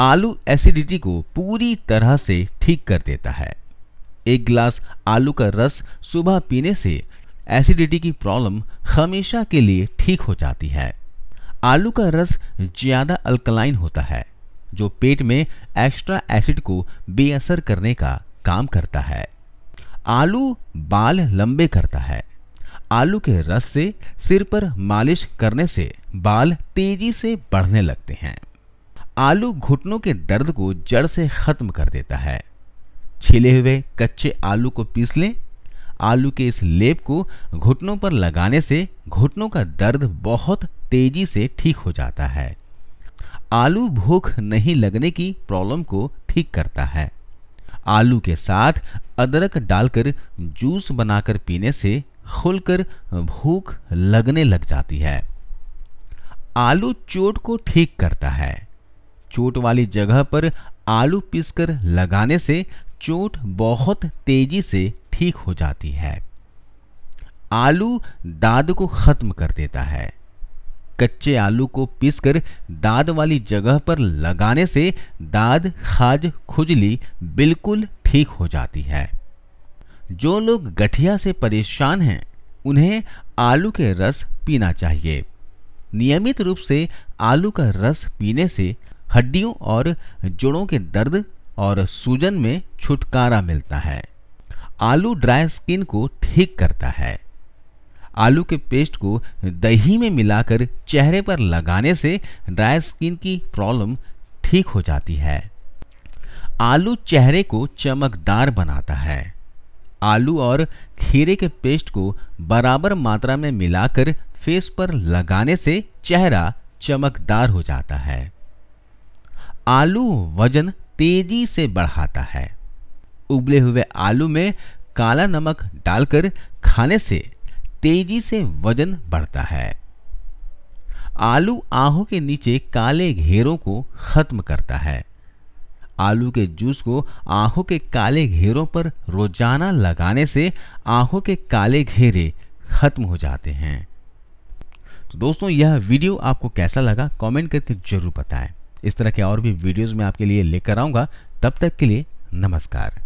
आलू एसिडिटी को पूरी तरह से ठीक कर देता है एक गिलास आलू का रस सुबह पीने से एसिडिटी की प्रॉब्लम हमेशा के लिए ठीक हो जाती है आलू का रस ज़्यादा अल्कलाइन होता है जो पेट में एक्स्ट्रा एसिड को बेअसर करने का काम करता है आलू बाल लंबे करता है आलू के रस से सिर पर मालिश करने से बाल तेजी से बढ़ने लगते हैं आलू घुटनों के दर्द को जड़ से खत्म कर देता है छिले हुए कच्चे आलू को पीस लें आलू के इस लेप को घुटनों पर लगाने से घुटनों का दर्द बहुत तेजी से ठीक हो जाता है आलू भूख नहीं लगने की प्रॉब्लम को ठीक करता है आलू के साथ अदरक डालकर जूस बनाकर पीने से खुलकर भूख लगने लग जाती है आलू चोट को ठीक करता है चोट वाली जगह पर आलू पीसकर लगाने से चोट बहुत तेजी से ठीक हो जाती है आलू दाद को खत्म कर देता है कच्चे आलू को पीसकर दाद वाली जगह पर लगाने से दाद खाज खुजली बिल्कुल ठीक हो जाती है जो लोग गठिया से परेशान हैं उन्हें आलू के रस पीना चाहिए नियमित रूप से आलू का रस पीने से हड्डियों और जोड़ों के दर्द और सूजन में छुटकारा मिलता है आलू ड्राई स्किन को ठीक करता है आलू के पेस्ट को दही में मिलाकर चेहरे पर लगाने से ड्राई स्किन की प्रॉब्लम ठीक हो जाती है आलू चेहरे को चमकदार बनाता है आलू और खीरे के पेस्ट को बराबर मात्रा में मिलाकर फेस पर लगाने से चेहरा चमकदार हो जाता है आलू वजन तेजी से बढ़ाता है उबले हुए आलू में काला नमक डालकर खाने से तेजी से वजन बढ़ता है आलू आहों के नीचे काले घेरों को खत्म करता है आलू के जूस को आहों के काले घेरों पर रोजाना लगाने से आहों के काले घेरे खत्म हो जाते हैं तो दोस्तों यह वीडियो आपको कैसा लगा कमेंट करके जरूर बताएं इस तरह के और भी वीडियोज़ में आपके लिए लेकर आऊंगा तब तक के लिए नमस्कार